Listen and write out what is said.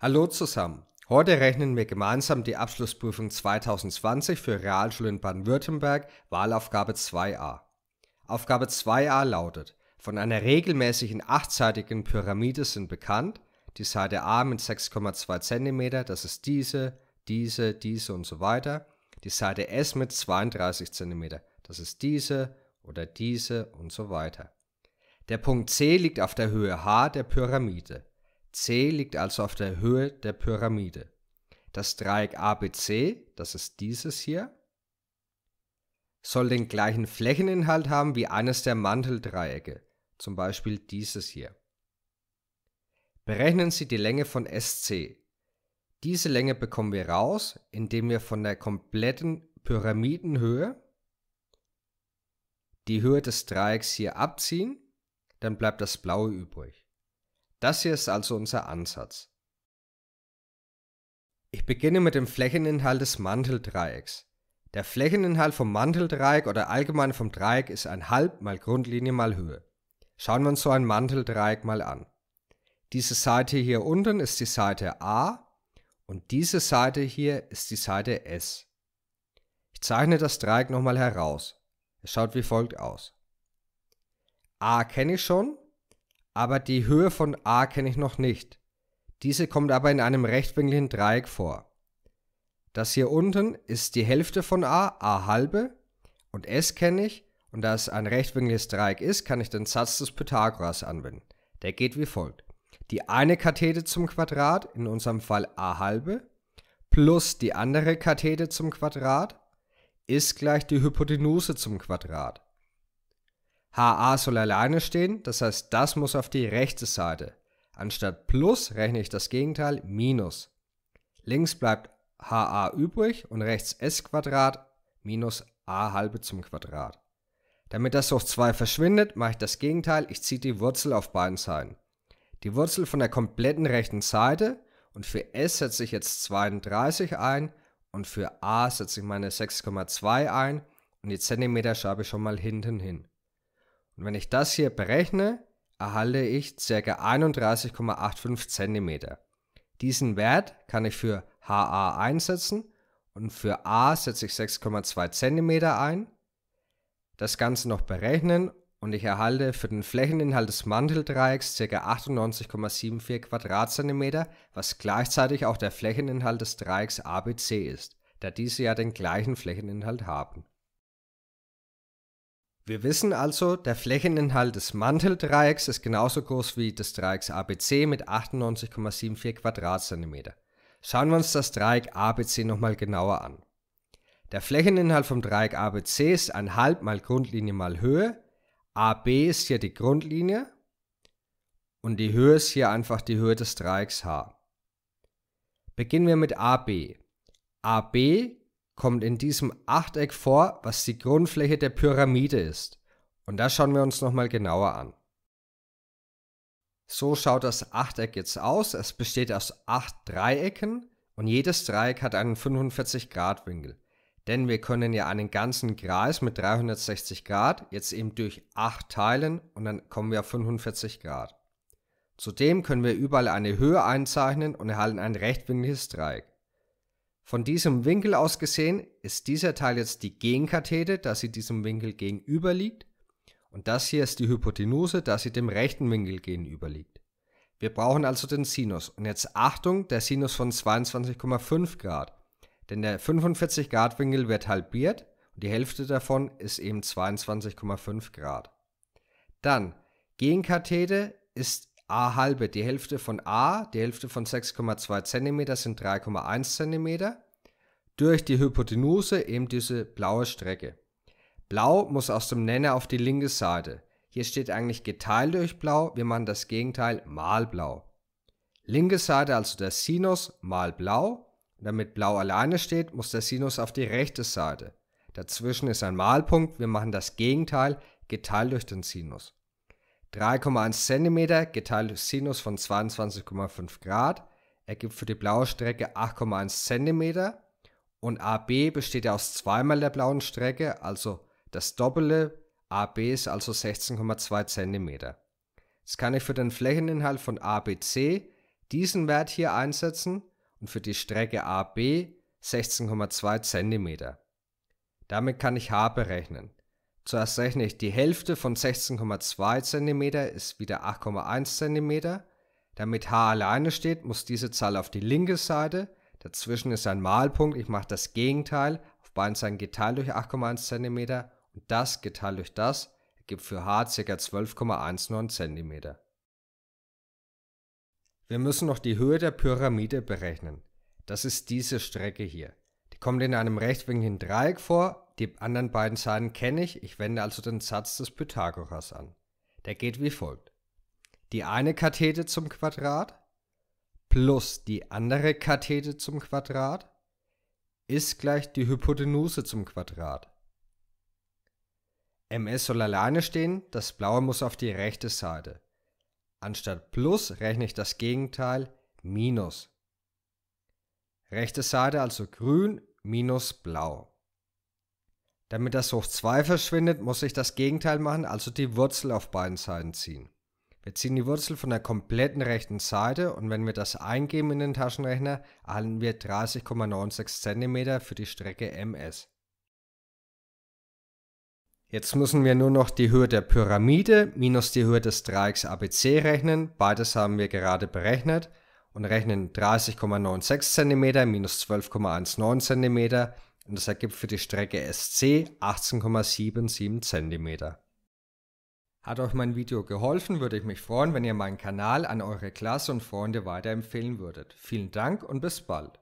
Hallo zusammen. Heute rechnen wir gemeinsam die Abschlussprüfung 2020 für Realschule in Baden-Württemberg, Wahlaufgabe 2a. Aufgabe 2a lautet, von einer regelmäßigen achtseitigen Pyramide sind bekannt, die Seite A mit 6,2 cm, das ist diese, diese, diese und so weiter, die Seite S mit 32 cm, das ist diese oder diese und so weiter. Der Punkt C liegt auf der Höhe H der Pyramide. C liegt also auf der Höhe der Pyramide. Das Dreieck ABC, das ist dieses hier, soll den gleichen Flächeninhalt haben wie eines der Manteldreiecke, zum Beispiel dieses hier. Berechnen Sie die Länge von SC. Diese Länge bekommen wir raus, indem wir von der kompletten Pyramidenhöhe die Höhe des Dreiecks hier abziehen, dann bleibt das blaue übrig. Das hier ist also unser Ansatz. Ich beginne mit dem Flächeninhalt des Manteldreiecks. Der Flächeninhalt vom Manteldreieck oder allgemein vom Dreieck ist ein Halb mal Grundlinie mal Höhe. Schauen wir uns so ein Manteldreieck mal an. Diese Seite hier unten ist die Seite A und diese Seite hier ist die Seite S. Ich zeichne das Dreieck nochmal heraus. Es schaut wie folgt aus. A kenne ich schon, aber die Höhe von a kenne ich noch nicht. Diese kommt aber in einem rechtwinkligen Dreieck vor. Das hier unten ist die Hälfte von a, a halbe, und s kenne ich, und da es ein rechtwinkliges Dreieck ist, kann ich den Satz des Pythagoras anwenden. Der geht wie folgt. Die eine Kathete zum Quadrat, in unserem Fall a halbe, plus die andere Kathete zum Quadrat, ist gleich die Hypotenuse zum Quadrat. HA soll alleine stehen, das heißt, das muss auf die rechte Seite. Anstatt plus rechne ich das Gegenteil minus. Links bleibt HA übrig und rechts S Quadrat minus A halbe zum Quadrat. Damit das durch 2 verschwindet, mache ich das Gegenteil, ich ziehe die Wurzel auf beiden Seiten. Die Wurzel von der kompletten rechten Seite und für S setze ich jetzt 32 ein und für A setze ich meine 6,2 ein und die Zentimeter schreibe ich schon mal hinten hin. Und wenn ich das hier berechne, erhalte ich ca. 31,85 cm. Diesen Wert kann ich für HA einsetzen und für A setze ich 6,2 cm ein. Das Ganze noch berechnen und ich erhalte für den Flächeninhalt des Manteldreiecks ca. 98,74 Quadratzentimeter, was gleichzeitig auch der Flächeninhalt des Dreiecks ABC ist, da diese ja den gleichen Flächeninhalt haben. Wir wissen also, der Flächeninhalt des Manteldreiecks ist genauso groß wie des Dreiecks ABC mit 98,74 Quadratzentimeter. Schauen wir uns das Dreieck ABC nochmal genauer an. Der Flächeninhalt vom Dreieck ABC ist 1,5 mal Grundlinie mal Höhe. AB ist hier die Grundlinie und die Höhe ist hier einfach die Höhe des Dreiecks H. Beginnen wir mit AB. AB kommt in diesem Achteck vor, was die Grundfläche der Pyramide ist. Und das schauen wir uns nochmal genauer an. So schaut das Achteck jetzt aus. Es besteht aus acht Dreiecken und jedes Dreieck hat einen 45 Grad Winkel. Denn wir können ja einen ganzen Kreis mit 360 Grad jetzt eben durch 8 teilen und dann kommen wir auf 45 Grad. Zudem können wir überall eine Höhe einzeichnen und erhalten ein rechtwinkliges Dreieck. Von diesem Winkel aus gesehen ist dieser Teil jetzt die Genkathete, dass sie diesem Winkel gegenüber liegt. Und das hier ist die Hypotenuse, dass sie dem rechten Winkel gegenüber liegt. Wir brauchen also den Sinus. Und jetzt Achtung, der Sinus von 22,5 Grad. Denn der 45 Grad Winkel wird halbiert und die Hälfte davon ist eben 22,5 Grad. Dann, Genkathete ist a halbe, die Hälfte von a, die Hälfte von 6,2 cm sind 3,1 cm, durch die Hypotenuse eben diese blaue Strecke. Blau muss aus dem Nenner auf die linke Seite. Hier steht eigentlich geteilt durch blau, wir machen das Gegenteil mal blau. Linke Seite also der Sinus mal blau, und damit blau alleine steht, muss der Sinus auf die rechte Seite. Dazwischen ist ein Malpunkt, wir machen das Gegenteil geteilt durch den Sinus. 3,1 cm geteilt durch Sinus von 22,5 Grad ergibt für die blaue Strecke 8,1 cm und AB besteht ja aus zweimal der blauen Strecke, also das Doppelte AB ist also 16,2 cm. Jetzt kann ich für den Flächeninhalt von ABC diesen Wert hier einsetzen und für die Strecke AB 16,2 cm. Damit kann ich H berechnen. Zuerst rechne ich die Hälfte von 16,2 cm ist wieder 8,1 cm. Damit h alleine steht, muss diese Zahl auf die linke Seite. Dazwischen ist ein Malpunkt. Ich mache das Gegenteil. Auf beiden Seiten geteilt durch 8,1 cm und das geteilt durch das ergibt für h ca. 12,19 cm. Wir müssen noch die Höhe der Pyramide berechnen. Das ist diese Strecke hier. Die kommt in einem rechtwinkligen Dreieck vor die anderen beiden Seiten kenne ich, ich wende also den Satz des Pythagoras an. Der geht wie folgt. Die eine Kathete zum Quadrat plus die andere Kathete zum Quadrat ist gleich die Hypotenuse zum Quadrat. ms soll alleine stehen, das blaue muss auf die rechte Seite. Anstatt plus rechne ich das Gegenteil minus. Rechte Seite also grün minus blau. Damit das hoch 2 verschwindet, muss ich das Gegenteil machen, also die Wurzel auf beiden Seiten ziehen. Wir ziehen die Wurzel von der kompletten rechten Seite und wenn wir das eingeben in den Taschenrechner, erhalten wir 30,96 cm für die Strecke MS. Jetzt müssen wir nur noch die Höhe der Pyramide minus die Höhe des Dreiecks ABC rechnen, beides haben wir gerade berechnet und rechnen 30,96 cm minus 12,19 cm und das ergibt für die Strecke SC 18,77 cm. Hat euch mein Video geholfen, würde ich mich freuen, wenn ihr meinen Kanal an eure Klasse und Freunde weiterempfehlen würdet. Vielen Dank und bis bald.